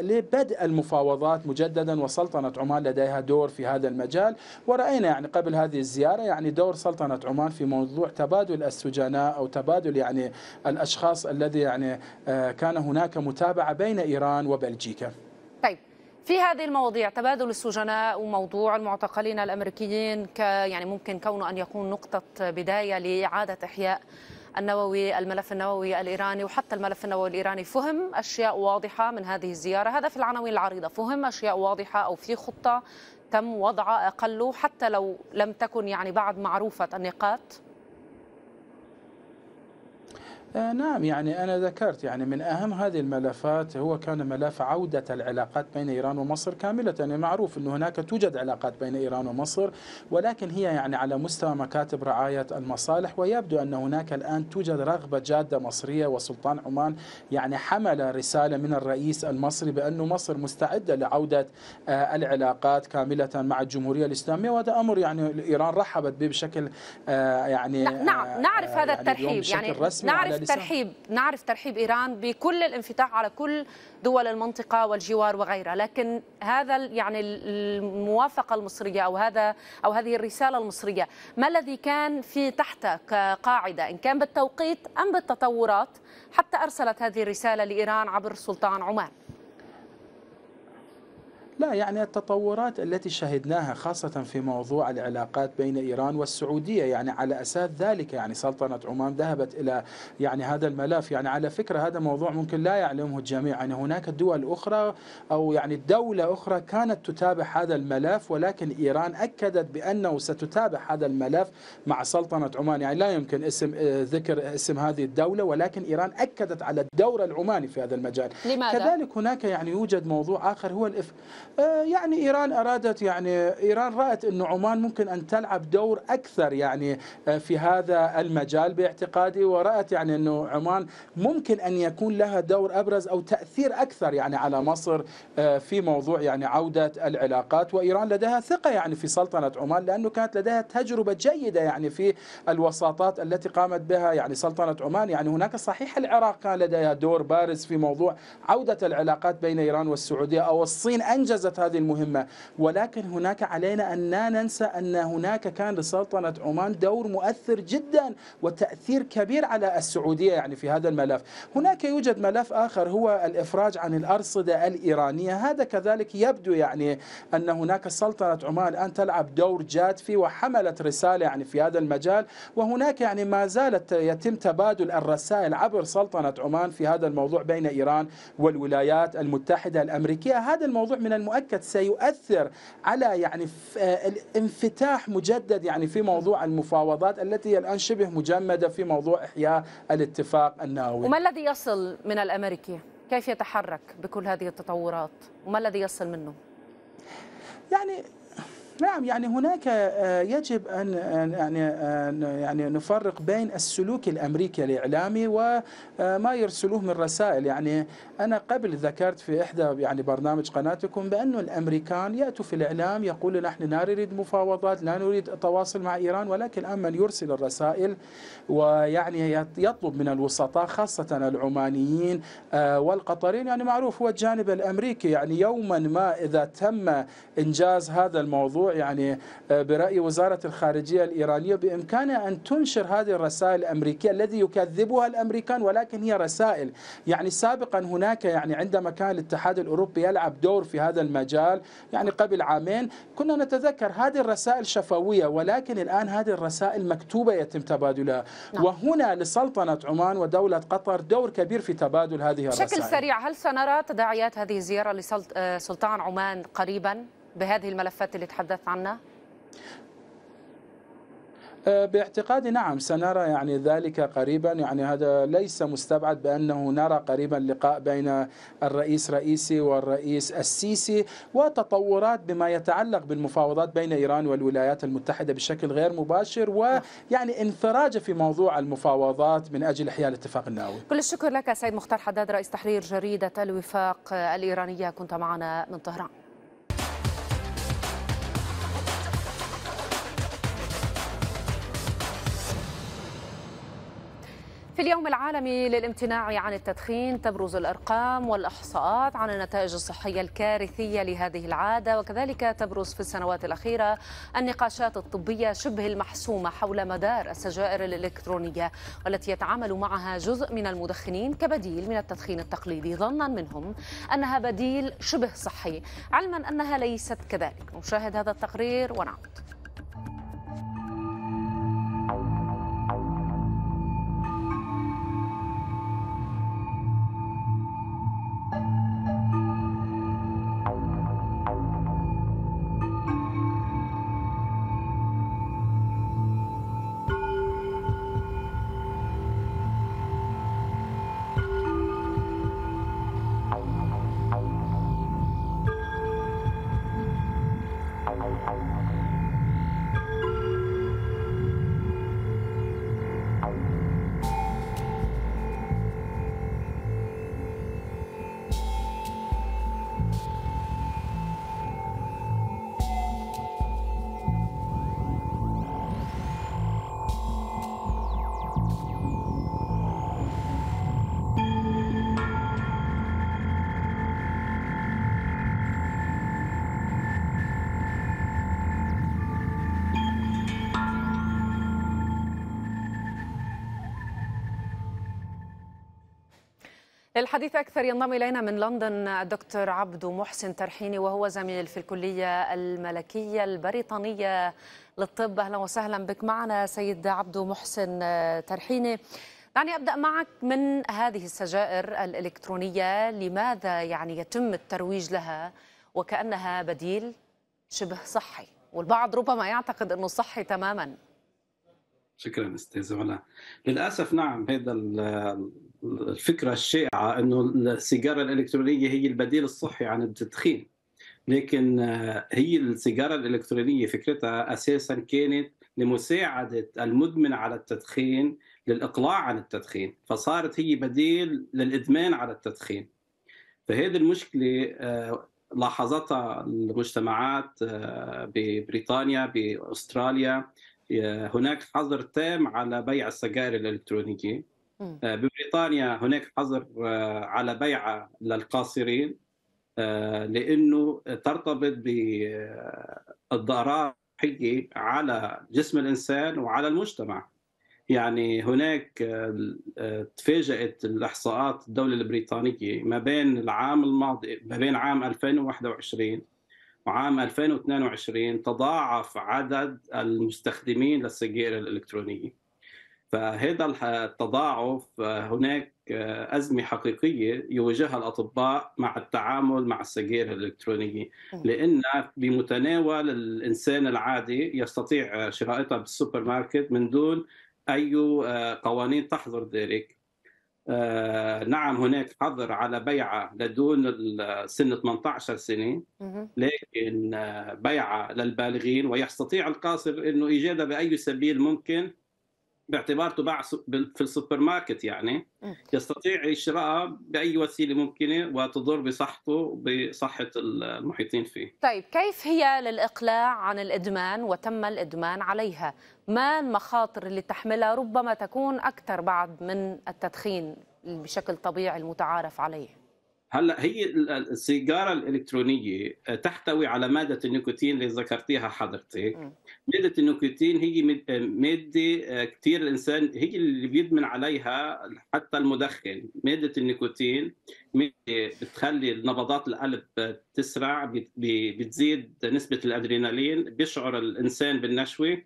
لبدء المفاوضات مجددا وسلطنة عمان لديها دور في هذا المجال ورأينا يعني قبل هذه الزيارة الزيارة يعني دور سلطنة عمان في موضوع تبادل السجناء أو تبادل يعني الأشخاص الذي يعني آه، كان هناك متابعة بين إيران وبلجيكا طيب في هذه المواضيع تبادل السجناء وموضوع المعتقلين الامريكيين ك يعني ممكن كونه ان يكون نقطه بدايه لاعاده احياء النووي الملف النووي الإيراني وحتى الملف النووي الإيراني فهم أشياء واضحة من هذه الزيارة هذا في العناوين العريضة فهم أشياء واضحة أو في خطة تم وضع أقله حتى لو لم تكن يعني بعد معروفة النقاط آه نعم يعني أنا ذكرت يعني من أهم هذه الملفات هو كان ملف عودة العلاقات بين إيران ومصر كاملة يعني معروف أن هناك توجد علاقات بين إيران ومصر ولكن هي يعني على مستوى مكاتب رعاية المصالح ويبدو أن هناك الآن توجد رغبة جادة مصرية وسلطان عمان يعني حمل رسالة من الرئيس المصري بأن مصر مستعدة لعودة آه العلاقات كاملة مع الجمهورية الإسلامية وهذا أمر يعني إيران رحبت به بشكل آه يعني نعم آه، نعرف هذا آه، يعني الترحيب يعني, نعرف ترحيب نعرف ترحيب إيران بكل الانفتاح على كل دول المنطقة والجوار وغيرها لكن هذا يعني الموافقة المصرية أو هذا أو هذه الرسالة المصرية ما الذي كان في تحت كقاعدة إن كان بالتوقيت أم بالتطورات حتى أرسلت هذه الرسالة لإيران عبر السلطان عمان لا يعني التطورات التي شهدناها خاصة في موضوع العلاقات بين إيران والسعودية يعني على أساس ذلك يعني سلطنة عمان ذهبت إلى يعني هذا الملف يعني على فكرة هذا موضوع ممكن لا يعلمه الجميع يعني هناك دول أخرى أو يعني دولة أخرى كانت تتابع هذا الملف ولكن إيران أكدت بأنه ستتابع هذا الملف مع سلطنة عمان يعني لا يمكن اسم آه، ذكر اسم هذه الدولة ولكن إيران أكدت على الدور العماني في هذا المجال لماذا؟ كذلك هناك يعني يوجد موضوع آخر هو الإف آه، يعني إيران أرادت يعني إيران رأت أن عمان ممكن أن تلعب دور أكثر يعني آه، في هذا المجال باعتقادي ورأت يعني أنه عمان ممكن أن يكون لها دور أبرز أو تأثير أكثر يعني على مصر آه، في موضوع يعني عودة العلاقات وإيران لديها ثقة يعني في سلطنة عمان لأنه كانت لديها تجربة جيدة يعني في الوساطات التي قامت بها يعني سلطنة عمان يعني هناك صحيح العراق كان لديها دور بارز في موضوع عودة العلاقات بين إيران والسعودية أو الصين أنجز أنجزت هذه المهمة ولكن هناك علينا أن لا ننسى أن هناك كان لسلطنة عمان دور مؤثر جدا وتأثير كبير على السعودية يعني في هذا الملف هناك يوجد ملف آخر هو الإفراج عن الأرصدة الإيرانية هذا كذلك يبدو يعني أن هناك سلطنة عمان الآن تلعب دور جاد فيه وحملت رسالة يعني في هذا المجال وهناك يعني ما زالت يتم تبادل الرسائل عبر سلطنة عمان في هذا الموضوع بين إيران والولايات المتحدة الأمريكية هذا الموضوع من المؤكد سيؤثر على يعني آه، الانفتاح مجدد يعني في موضوع المفاوضات التي هي الآن شبه مجمدة في موضوع إحياء الاتفاق النووي وما الذي يصل من الأمريكي؟ كيف يتحرك بكل هذه التطورات؟ وما الذي يصل منه؟ يعني نعم يعني هناك آه، يجب ان يعني يعني نفرق بين السلوك الامريكي الاعلامي وما آه، يرسلوه من رسائل يعني انا قبل ذكرت في احدى يعني برنامج قناتكم بانه الامريكان ياتوا في الاعلام يقولوا نحن لا نريد مفاوضات لا نريد تواصل مع ايران ولكن الان من يرسل الرسائل ويعني يطلب من الوسطاء خاصه العمانيين آه، والقطريين يعني معروف هو الجانب الامريكي يعني يوما ما اذا تم انجاز هذا الموضوع يعني آه، برأي وزارة الخارجية الإيرانية بإمكانها أن تنشر هذه الرسائل الأمريكية الذي يكذبها الأمريكان ولكن هي رسائل يعني سابقا هناك يعني عندما كان الاتحاد الأوروبي يلعب دور في هذا المجال يعني قبل عامين كنا نتذكر هذه الرسائل شفوية ولكن الآن هذه الرسائل مكتوبة يتم تبادلها نعم. وهنا لسلطنة عمان ودولة قطر دور كبير في تبادل هذه الرسائل بشكل سريع هل سنرى تداعيات هذه الزيارة لسلطان آه، عمان قريبا؟ بهذه الملفات اللي تحدثت عنها؟ أه، باعتقادي نعم سنرى يعني ذلك قريبا يعني هذا ليس مستبعد بانه نرى قريبا لقاء بين الرئيس رئيسي والرئيس السيسي وتطورات بما يتعلق بالمفاوضات بين ايران والولايات المتحده بشكل غير مباشر ويعني انفراجه في موضوع المفاوضات من اجل احياء الاتفاق النووي. كل الشكر لك سيد مختار حداد رئيس تحرير جريده الوفاق الايرانيه كنت معنا من طهران. في اليوم العالمي للامتناع عن التدخين تبرز الارقام والاحصاءات عن النتائج الصحيه الكارثيه لهذه العاده وكذلك تبرز في السنوات الاخيره النقاشات الطبيه شبه المحسومه حول مدار السجائر الالكترونيه والتي يتعامل معها جزء من المدخنين كبديل من التدخين التقليدي ظنا منهم انها بديل شبه صحي علما انها ليست كذلك نشاهد هذا التقرير ونعود للحديث أكثر ينضم إلينا من لندن الدكتور عبد محسن ترحيني وهو زميل في الكلية الملكية البريطانية للطب أهلا وسهلا بك معنا سيد عبد محسن ترحيني دعني أبدأ معك من هذه السجائر الإلكترونية لماذا يعني يتم الترويج لها وكأنها بديل شبه صحي والبعض ربما يعتقد أنه صحي تماماً شكرا استاذه ولا للاسف نعم هذا الفكره الشائعه انه السيجاره الالكترونيه هي البديل الصحي عن التدخين لكن آه، هي السيجاره الالكترونيه فكرتها اساسا كانت لمساعده المدمن على التدخين للاقلاع عن التدخين فصارت هي بديل للادمان على التدخين فهذه المشكله آه، لاحظتها المجتمعات آه، ببريطانيا باستراليا هناك حظر تام على بيع السجائر الالكترونيه آه، ببريطانيا هناك حظر آه، على بيع للقاصرين آه، لأنه ترتبط بالضرائب على جسم الإنسان وعلى المجتمع يعني هناك تفاجأت الإحصاءات الدولة البريطانية ما بين العام الماضي ما بين عام 2021 وعام 2022 تضاعف عدد المستخدمين للسجائر الإلكترونية فهذا التضاعف هناك آه، أزمة حقيقية يواجهها الأطباء مع التعامل مع السجائر الإلكترونية لأن بمتناول الإنسان العادي يستطيع شرائها بالسوبر ماركت من دون أي آه، قوانين تحظر ذلك آه، نعم هناك حظر على بيعة لدون سن 18 سنة لكن بيعة للبالغين ويستطيع القاصر أنه إيجادها بأي سبيل ممكن باعتبار تباع في السوبر ماركت يعني يستطيع شراءها باي وسيله ممكنه وتضر بصحته وبصحه المحيطين فيه. طيب كيف هي للاقلاع عن الادمان وتم الادمان عليها؟ ما المخاطر اللي تحملها ربما تكون اكثر بعد من التدخين بشكل طبيعي المتعارف عليه؟ هلا هي السيجاره الالكترونيه آه، تحتوي على ماده النيكوتين اللي ذكرتيها حضرتك ماده النيكوتين هي آه، ماده آه، كثير الانسان هي اللي بيدمن عليها حتى المدخن ماده النيكوتين مادة بتخلي نبضات القلب تسرع بتزيد نسبه الادرينالين بيشعر الانسان بالنشوه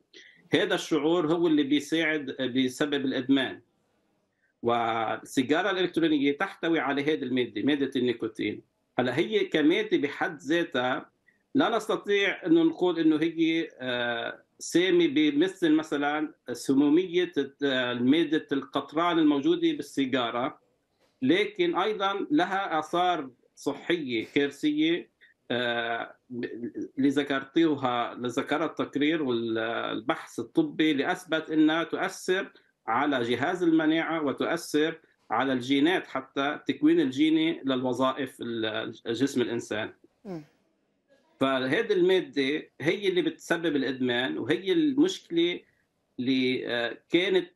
هذا الشعور هو اللي بيساعد بسبب الادمان والسيجاره الالكترونيه تحتوي على هذه الماده ماده النيكوتين هلا هي كماده بحد ذاتها لا نستطيع انه نقول انه هي آه، سامي بمثل مثلا سموميه آه، ماده القطران الموجوده بالسيجاره لكن ايضا لها اثار صحيه كارثيه اللي آه، ذكرتوها ذكر التقرير والبحث الطبي اللي اثبت انها تؤثر على جهاز المناعه وتؤثر على الجينات حتى تكوين الجيني للوظائف جسم الانسان فهذه الماده هي اللي بتسبب الادمان وهي المشكله اللي آه، كانت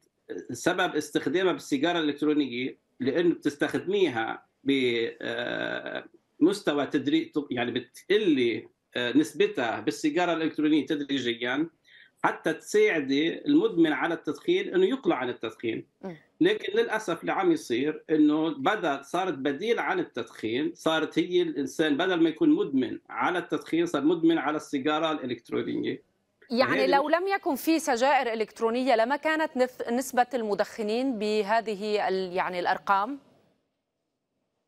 سبب استخدامها بالسيجاره الالكترونيه لانه بتستخدميها بمستوى آه، تدريج يعني بتقلي آه، نسبتها بالسيجاره الالكترونيه تدريجيا حتى تساعدي المدمن على التدخين انه يقلع عن التدخين لكن للاسف اللي عم يصير انه بدا صارت بديل عن التدخين صارت هي الانسان بدل ما يكون مدمن على التدخين صار مدمن على السيجاره الالكترونيه يعني لو لم يكن في سجائر الكترونيه لما كانت نسبه المدخنين بهذه يعني الارقام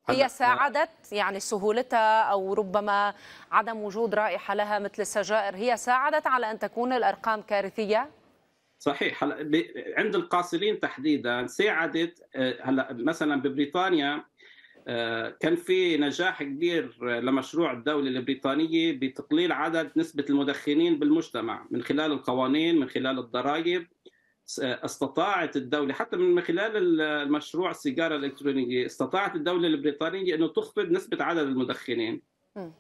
هي ساعدت يعني سهولتها او ربما عدم وجود رائحه لها مثل السجائر هي ساعدت على ان تكون الارقام كارثيه صحيح هلا عند القاصرين تحديدا ساعدت آه، هلا مثلا ببريطانيا آه، كان في نجاح كبير لمشروع الدولة البريطانية بتقليل عدد نسبة المدخنين بالمجتمع من خلال القوانين من خلال الضرائب استطاعت الدولة حتى من خلال المشروع السيجارة الإلكترونية استطاعت الدولة البريطانية أنه تخفض نسبة عدد المدخنين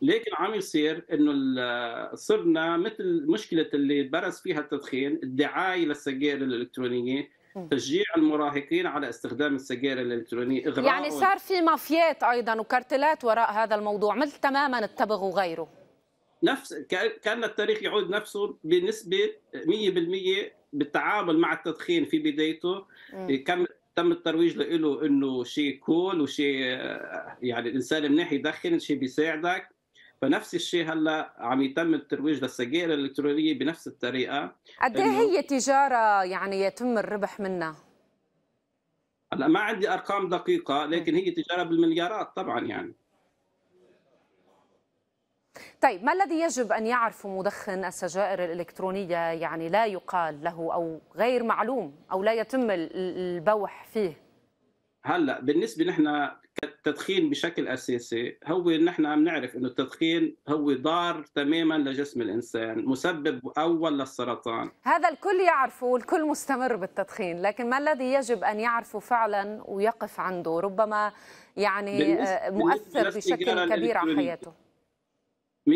لكن عم يصير انه صرنا مثل مشكله اللي برز فيها التدخين الدعايه للسجائر الالكترونيه تشجيع المراهقين على استخدام السجائر الالكترونيه إغراء يعني صار في مافيات ايضا وكارتلات وراء هذا الموضوع مثل تماما التبغ وغيره نفس كان التاريخ يعود نفسه بنسبه 100% بالتعامل مع التدخين في بدايته كم تم الترويج له انه شيء كول وشيء يعني الانسان منيح يدخن شيء بيساعدك فنفس الشيء هلا عم يتم الترويج للسجائر الالكترونيه بنفس الطريقه قد ايه هي تجاره يعني يتم الربح منها؟ هلا ما عندي ارقام دقيقه لكن هي تجاره بالمليارات طبعا يعني طيب ما الذي يجب أن يعرفه مدخن السجائر الإلكترونية يعني لا يقال له أو غير معلوم أو لا يتم البوح فيه هلا بالنسبه نحن التدخين بشكل اساسي هو نحن عم نعرف انه التدخين هو ضار تماما لجسم الانسان مسبب اول للسرطان هذا الكل يعرفه والكل مستمر بالتدخين لكن ما الذي يجب ان يعرفه فعلا ويقف عنده ربما يعني آه، مؤثر بشكل كبير على حياته 100%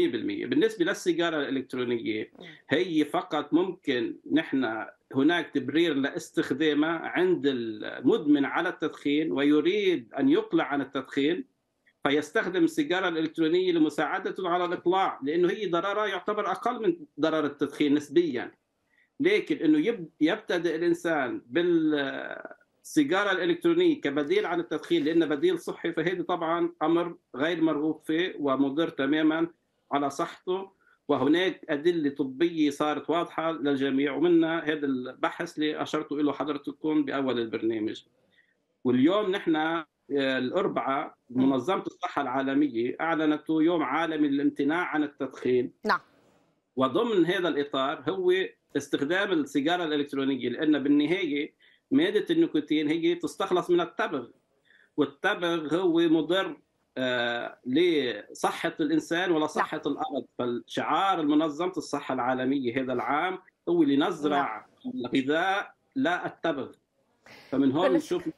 بالنسبه للسيجاره الالكترونيه هي فقط ممكن نحن هناك تبرير لاستخدامها عند المدمن على التدخين ويريد ان يقلع عن التدخين فيستخدم السيجاره الالكترونيه لمساعدته على الاقلاع لانه هي ضررها يعتبر اقل من ضرر التدخين نسبيا لكن انه يبتدئ الانسان بالسيجاره الالكترونيه كبديل عن التدخين لانه بديل صحي فهذا طبعا امر غير مرغوب فيه ومضر تماما على صحته وهناك أدلة طبية صارت واضحة للجميع ومنها هذا البحث اللي أشرت له حضرتكم بأول البرنامج واليوم نحن آه، الأربعة منظمة الصحة العالمية أعلنت يوم عالمي للامتناع عن التدخين نعم وضمن هذا الإطار هو استخدام السيجارة الإلكترونية لأن بالنهاية مادة النيكوتين هي تستخلص من التبغ والتبغ هو مضر آه، لصحة الإنسان ولا نعم. صحة الأرض فالشعار منظمة الصحة العالمية هذا العام هو اللي نزرع الغذاء نعم. لا التبغ فمن هون نشوف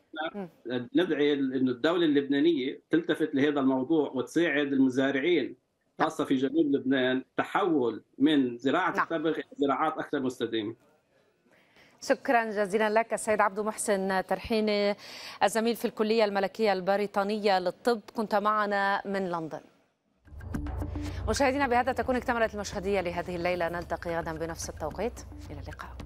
ندعي انه الدوله اللبنانيه تلتفت لهذا الموضوع وتساعد المزارعين نعم. خاصه في جنوب لبنان تحول من زراعه التبغ الى زراعات اكثر مستدامه شكرا جزيلا لك السيد عبد محسن ترحيني الزميل في الكلية الملكية البريطانية للطب كنت معنا من لندن مشاهدينا بهذا تكون اكتملت المشهدية لهذه الليلة نلتقي غدا بنفس التوقيت إلى اللقاء